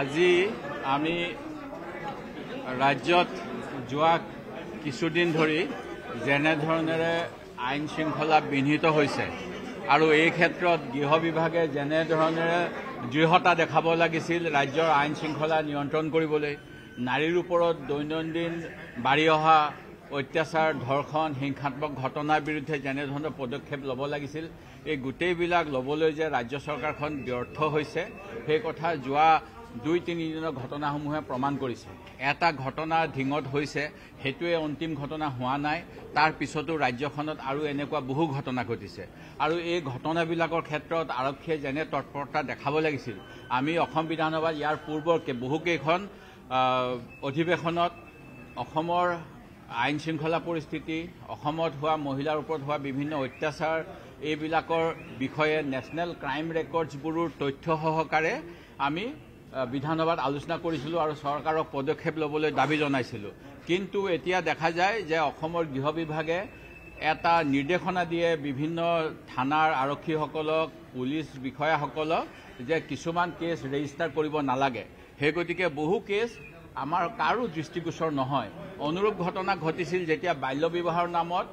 আজি আমি ৰাজ্যত যোৱা কিছুদিন ধৰি যেনেধৰণেৰে আইন শৃংখলা বিঘ্নিত হৈছে আৰু এই ক্ষেত্ৰত গৃহ বিভাগে যেনেধৰণেৰে দৃঢ়তা দেখাব লাগিছিল ৰাজ্যৰ আইন শৃংখলা নিয়ন্ত্ৰণ কৰিবলৈ নাৰীৰ ওপৰত দৈনন্দিন বাঢ়ি অহা অত্যাচাৰ ধৰ্ষণ হিংসাত্মক ঘটনাৰ বিৰুদ্ধে যেনেধৰণৰ পদক্ষেপ ল'ব লাগিছিল এই গোটেইবিলাক ল'বলৈ যে ৰাজ্য চৰকাৰখন ব্যৰ্থ হৈছে সেই কথা যোৱা দুই তিনিদিনৰ ঘটনাসমূহে প্ৰমাণ কৰিছে এটা ঘটনা ঢিঙত হৈছে সেইটোৱে অন্তিম ঘটনা হোৱা নাই তাৰ পিছতো ৰাজ্যখনত আৰু এনেকুৱা বহু ঘটনা ঘটিছে আৰু এই ঘটনাবিলাকৰ ক্ষেত্ৰত আৰক্ষীয়ে যেনে তৎপৰতা দেখাব লাগিছিল আমি অসম বিধানসভাত ইয়াৰ পূৰ্বৰ বহুকেইখন অধিৱেশনত অসমৰ আইন শৃংখলা পৰিস্থিতি অসমত হোৱা মহিলাৰ ওপৰত হোৱা বিভিন্ন অত্যাচাৰ এইবিলাকৰ বিষয়ে নেশ্যনেল ক্ৰাইম ৰেকৰ্ডছবোৰৰ তথ্য সহকাৰে আমি বিধানসভাত আলোচনা কৰিছিলোঁ আৰু চৰকাৰক পদক্ষেপ ল'বলৈ দাবী জনাইছিলোঁ কিন্তু এতিয়া দেখা যায় যে অসমৰ গৃহ বিভাগে এটা নিৰ্দেশনা দিয়ে বিভিন্ন থানাৰ আৰক্ষীসকলক পুলিচ বিষয়াসকলক যে কিছুমান কেছ ৰেজিষ্টাৰ কৰিব নালাগে সেই গতিকে বহু কেছ আমাৰ কাৰো দৃষ্টিগোচৰ নহয় অনুৰূপ ঘটনা ঘটিছিল যেতিয়া বাল্য বিবাহৰ নামত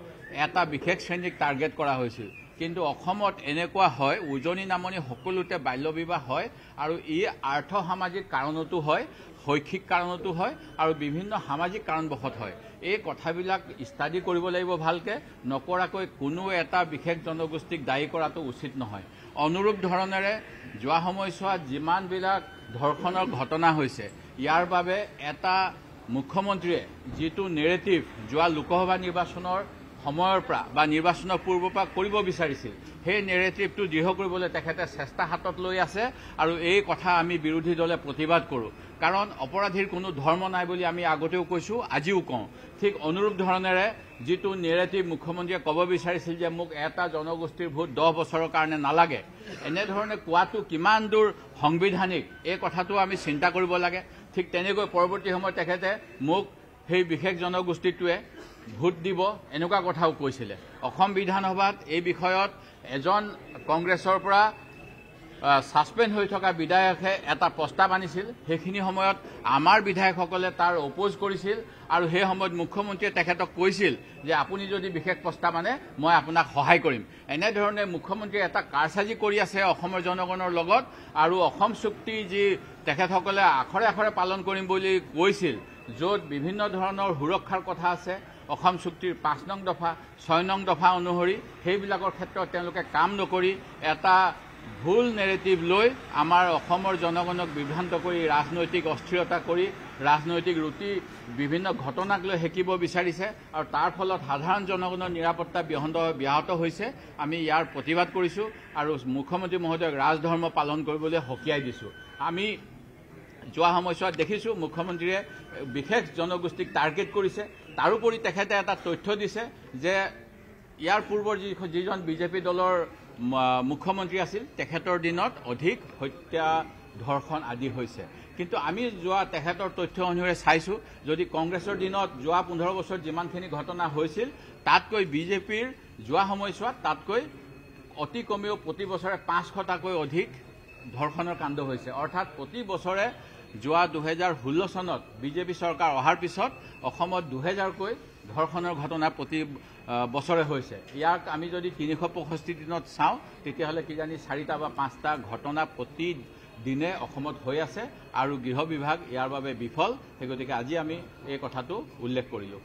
এটা বিশেষ শ্ৰেণীক টাৰ্গেট কৰা হৈছিল কিন্তু অসমত এনেকুৱা হয় উজনি নামনি সকলোতে বাল্যবিবাহ হয় আৰু ই আৰ্থ সামাজিক কাৰণতো হয় শৈক্ষিক কাৰণতো হয় আৰু বিভিন্ন সামাজিক কাৰণবশত হয় এই কথাবিলাক ষ্টাডি কৰিব লাগিব ভালকৈ নকৰাকৈ কোনো এটা বিশেষ জনগোষ্ঠীক দায়ী কৰাটো উচিত নহয় অনুৰূপ ধৰণেৰে যোৱা সময়ছোৱাত যিমানবিলাক ধৰ্ষণৰ ঘটনা হৈছে ইয়াৰ বাবে এটা মুখ্যমন্ত্ৰীয়ে যিটো নেৰেটিভ যোৱা লোকসভা নিৰ্বাচনৰ সময়ৰ পৰা বা নিৰ্বাচনৰ পূৰ্বৰ পৰা কৰিব বিচাৰিছিল সেই নেৰেটিভটো দৃঢ় কৰিবলৈ তেখেতে চেষ্টা হাতত লৈ আছে আৰু এই কথা আমি বিৰোধী দলে প্ৰতিবাদ কৰোঁ কাৰণ অপৰাধীৰ কোনো ধৰ্ম নাই বুলি আমি আগতেও কৈছোঁ আজিও কওঁ ঠিক অনুৰূপ ধৰণেৰে যিটো নেৰেটিভ মুখ্যমন্ত্ৰীয়ে ক'ব বিচাৰিছিল যে মোক এটা জনগোষ্ঠীৰ ভোট দহ বছৰৰ কাৰণে নালাগে এনেধৰণে কোৱাটো কিমান দূৰ সাংবিধানিক এই কথাটো আমি চিন্তা কৰিব লাগে ঠিক তেনেকৈ পৰৱৰ্তী সময়ত তেখেতে মোক সেই বিশেষ জনগোষ্ঠীটোৱে ভোট দিব এনেকুৱা কথাও কৈছিলে অসম বিধানসভাত এই বিষয়ত এজন কংগ্ৰেছৰ পৰা ছাছপেণ্ড হৈ থকা বিধায়কে এটা প্ৰস্তাৱ আনিছিল সেইখিনি সময়ত আমাৰ বিধায়কসকলে তাৰ অপোজ কৰিছিল আৰু সেই সময়ত মুখ্যমন্ত্ৰীয়ে তেখেতক কৈছিল যে আপুনি যদি বিশেষ প্ৰস্তাৱ আনে মই আপোনাক সহায় কৰিম এনেধৰণে মুখ্যমন্ত্ৰীয়ে এটা কাৰচাজি কৰি আছে অসমৰ জনগণৰ লগত আৰু অসম চুক্তি যি তেখেতসকলে আখৰে আখৰে পালন কৰিম বুলি কৈছিল য'ত বিভিন্ন ধৰণৰ সুৰক্ষাৰ কথা আছে অসম চুক্তিৰ পাঁচ নং দফা ছয় নং দফা অনুসৰি সেইবিলাকৰ ক্ষেত্ৰত তেওঁলোকে কাম নকৰি এটা ভুল নেৰেটিভ লৈ আমাৰ অসমৰ জনগণক বিভ্ৰান্ত কৰি ৰাজনৈতিক অস্থিৰতা কৰি ৰাজনৈতিক ৰুটি বিভিন্ন ঘটনাক লৈ শিকিব বিচাৰিছে আৰু তাৰ ফলত সাধাৰণ জনগণৰ নিৰাপত্তা ব্যহত ব্যাহত হৈছে আমি ইয়াৰ প্ৰতিবাদ কৰিছোঁ আৰু মুখ্যমন্ত্ৰী মহোদয়ক ৰাজধৰ্ম পালন কৰিবলৈ সকীয়াই দিছোঁ আমি যোৱা সময়ছোৱাত দেখিছোঁ মুখ্যমন্ত্ৰীয়ে বিশেষ জনগোষ্ঠীক টাৰ্গেট কৰিছে তাৰোপৰি তেখেতে এটা তথ্য দিছে যে ইয়াৰ পূৰ্বৰ যি যিজন বিজেপি দলৰ মুখ্যমন্ত্ৰী আছিল তেখেতৰ দিনত অধিক হত্যা ধৰ্ষণ আদি হৈছে কিন্তু আমি যোৱা তেখেতৰ তথ্য অনুসৰি চাইছোঁ যদি কংগ্ৰেছৰ দিনত যোৱা পোন্ধৰ বছৰত যিমানখিনি ঘটনা হৈছিল তাতকৈ বিজেপিৰ যোৱা সময়ছোৱাত তাতকৈ অতি কমেও প্ৰতি বছৰে পাঁচশটাকৈ অধিক ধৰ্ষণৰ কাণ্ড হৈছে অৰ্থাৎ প্ৰতি বছৰে যোৱা দুহেজাৰ ষোল্ল চনত বিজেপি চৰকাৰ অহাৰ পিছত অসমত দুহেজাৰকৈ ধৰ্ষণৰ ঘটনা প্ৰতি বছৰে হৈছে ইয়াক আমি যদি তিনিশ পয়ষষ্ঠি দিনত চাওঁ তেতিয়াহ'লে কিজানি চাৰিটা বা পাঁচটা ঘটনা প্ৰতি দিনে অসমত হৈ আছে আৰু গৃহ বিভাগ ইয়াৰ বাবে বিফল সেই গতিকে আজি আমি এই কথাটো উল্লেখ কৰিলোঁ